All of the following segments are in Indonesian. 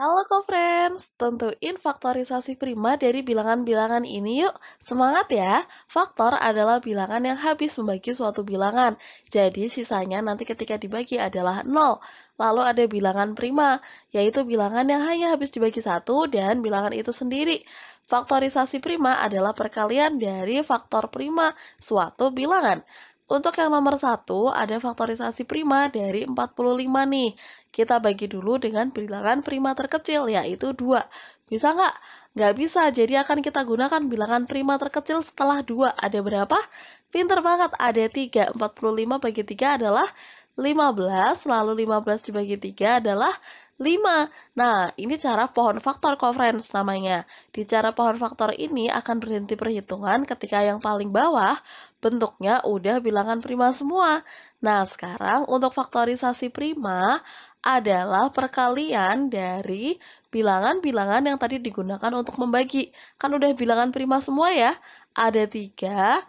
Halo co-friends, tentuin faktorisasi prima dari bilangan-bilangan ini yuk. Semangat ya, faktor adalah bilangan yang habis membagi suatu bilangan. Jadi sisanya nanti ketika dibagi adalah 0. Lalu ada bilangan prima, yaitu bilangan yang hanya habis dibagi satu dan bilangan itu sendiri. Faktorisasi prima adalah perkalian dari faktor prima suatu bilangan. Untuk yang nomor satu ada faktorisasi prima dari 45 nih. Kita bagi dulu dengan bilangan prima terkecil yaitu 2. Bisa nggak? Nggak bisa, jadi akan kita gunakan bilangan prima terkecil setelah 2. Ada berapa? Pinter banget, ada 3. 45 bagi 3 adalah 15, lalu 15 dibagi 3 adalah 5. Nah, ini cara pohon faktor conference namanya. Di cara pohon faktor ini akan berhenti perhitungan ketika yang paling bawah bentuknya udah bilangan prima semua. Nah, sekarang untuk faktorisasi prima adalah perkalian dari bilangan-bilangan yang tadi digunakan untuk membagi. Kan udah bilangan prima semua ya. Ada 3,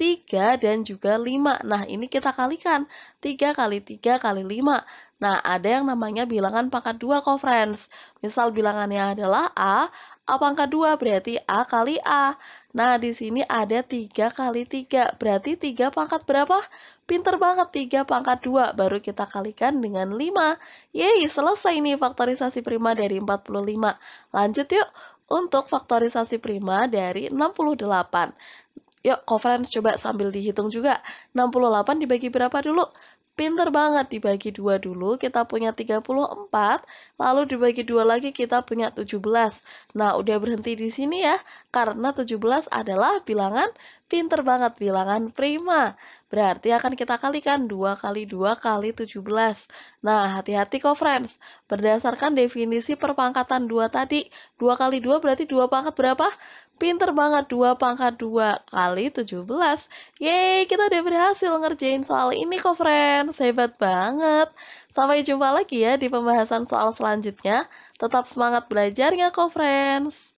3 dan juga 5. Nah, ini kita kalikan. 3 kali 3 kali 5. Nah, ada yang namanya bilangan pangkat 2 friends. Misal bilangannya adalah A, A pangkat 2 berarti A kali A. Nah, di sini ada 3 kali 3, berarti 3 pangkat berapa? Pinter banget, 3 pangkat 2, baru kita kalikan dengan 5. Yeay, selesai ini faktorisasi prima dari 45. Lanjut yuk, untuk faktorisasi prima dari 68. Yuk, conference coba sambil dihitung juga. 68 dibagi berapa dulu? Pinter banget, dibagi 2 dulu, kita punya 34, lalu dibagi dua lagi kita punya 17. Nah, udah berhenti di sini ya, karena 17 adalah bilangan pinter banget, bilangan prima. Berarti akan kita kalikan 2 kali 2 kali 17. Nah, hati-hati kok friends. Berdasarkan definisi perpangkatan 2 tadi, 2 kali 2 berarti 2 pangkat berapa? Pinter banget, 2 pangkat 2 kali 17. Yeay, kita udah berhasil ngerjain soal ini kok friends. Hebat banget. Sampai jumpa lagi ya di pembahasan soal selanjutnya. Tetap semangat belajarnya kok friends.